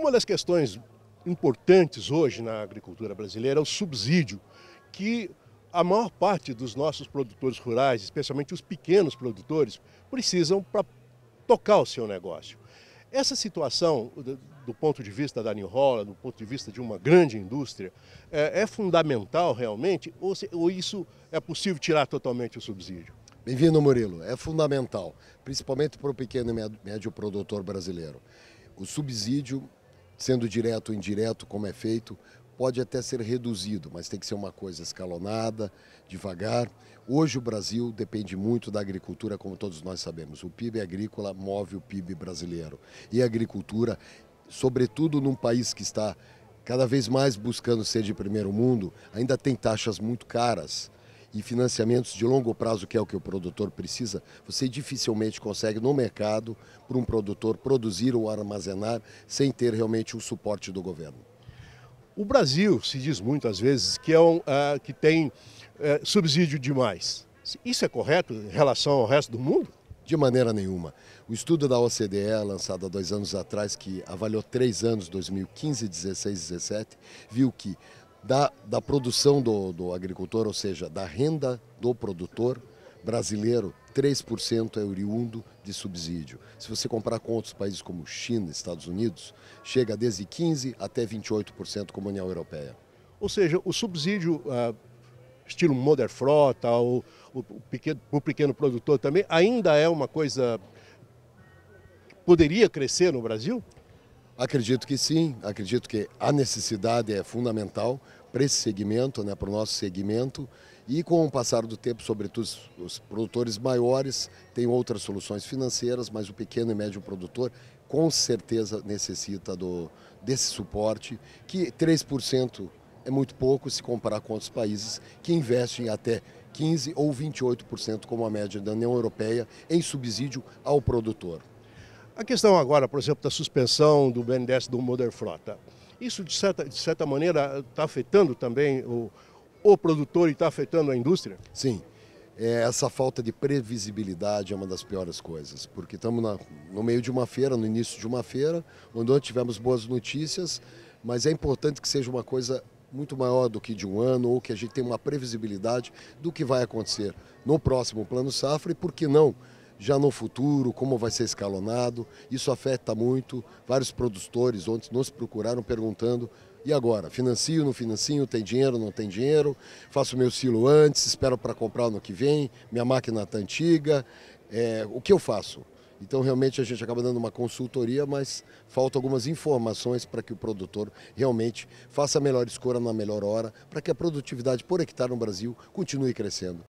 Uma das questões importantes hoje na agricultura brasileira é o subsídio, que a maior parte dos nossos produtores rurais, especialmente os pequenos produtores, precisam para tocar o seu negócio. Essa situação, do ponto de vista da New Holland, do ponto de vista de uma grande indústria, é, é fundamental realmente ou, ou isso é possível tirar totalmente o subsídio? Bem-vindo, Murilo. É fundamental, principalmente para o pequeno e médio produtor brasileiro. O subsídio sendo direto ou indireto, como é feito, pode até ser reduzido, mas tem que ser uma coisa escalonada, devagar. Hoje o Brasil depende muito da agricultura, como todos nós sabemos. O PIB agrícola move o PIB brasileiro. E a agricultura, sobretudo num país que está cada vez mais buscando ser de primeiro mundo, ainda tem taxas muito caras e financiamentos de longo prazo, que é o que o produtor precisa, você dificilmente consegue no mercado, para um produtor, produzir ou armazenar sem ter realmente o suporte do governo. O Brasil se diz muitas vezes que, é um, uh, que tem uh, subsídio demais. Isso é correto em relação ao resto do mundo? De maneira nenhuma. O estudo da OCDE, lançado há dois anos atrás, que avaliou três anos, 2015, 16 e 17, viu que da, da produção do, do agricultor, ou seja, da renda do produtor brasileiro, 3% é oriundo de subsídio. Se você comparar com outros países como China, Estados Unidos, chega desde 15% até 28% como a União Europeia. Ou seja, o subsídio uh, estilo Modern Frota, o, o, o, pequeno, pequeno produtor também, ainda é uma coisa que poderia crescer no Brasil? Acredito que sim, acredito que a necessidade é fundamental, para esse segmento, né, para o nosso segmento. E com o passar do tempo, sobretudo os produtores maiores têm outras soluções financeiras, mas o pequeno e médio produtor com certeza necessita do, desse suporte, que 3% é muito pouco se comparar com outros países que investem até 15% ou 28%, como a média da União Europeia, em subsídio ao produtor. A questão agora, por exemplo, da suspensão do BNDES do Moder Frota. Isso, de certa, de certa maneira, está afetando também o, o produtor e está afetando a indústria? Sim. É, essa falta de previsibilidade é uma das piores coisas, porque estamos no meio de uma feira, no início de uma feira, onde nós tivemos boas notícias, mas é importante que seja uma coisa muito maior do que de um ano, ou que a gente tenha uma previsibilidade do que vai acontecer no próximo plano safra e, por que não, já no futuro, como vai ser escalonado. Isso afeta muito. Vários produtores ontem nos procuraram perguntando e agora? Financio, não financio? Tem dinheiro, não tem dinheiro? Faço meu silo antes, espero para comprar no que vem, minha máquina está antiga. É, o que eu faço? Então, realmente, a gente acaba dando uma consultoria, mas falta algumas informações para que o produtor realmente faça a melhor escolha na melhor hora, para que a produtividade por hectare no Brasil continue crescendo.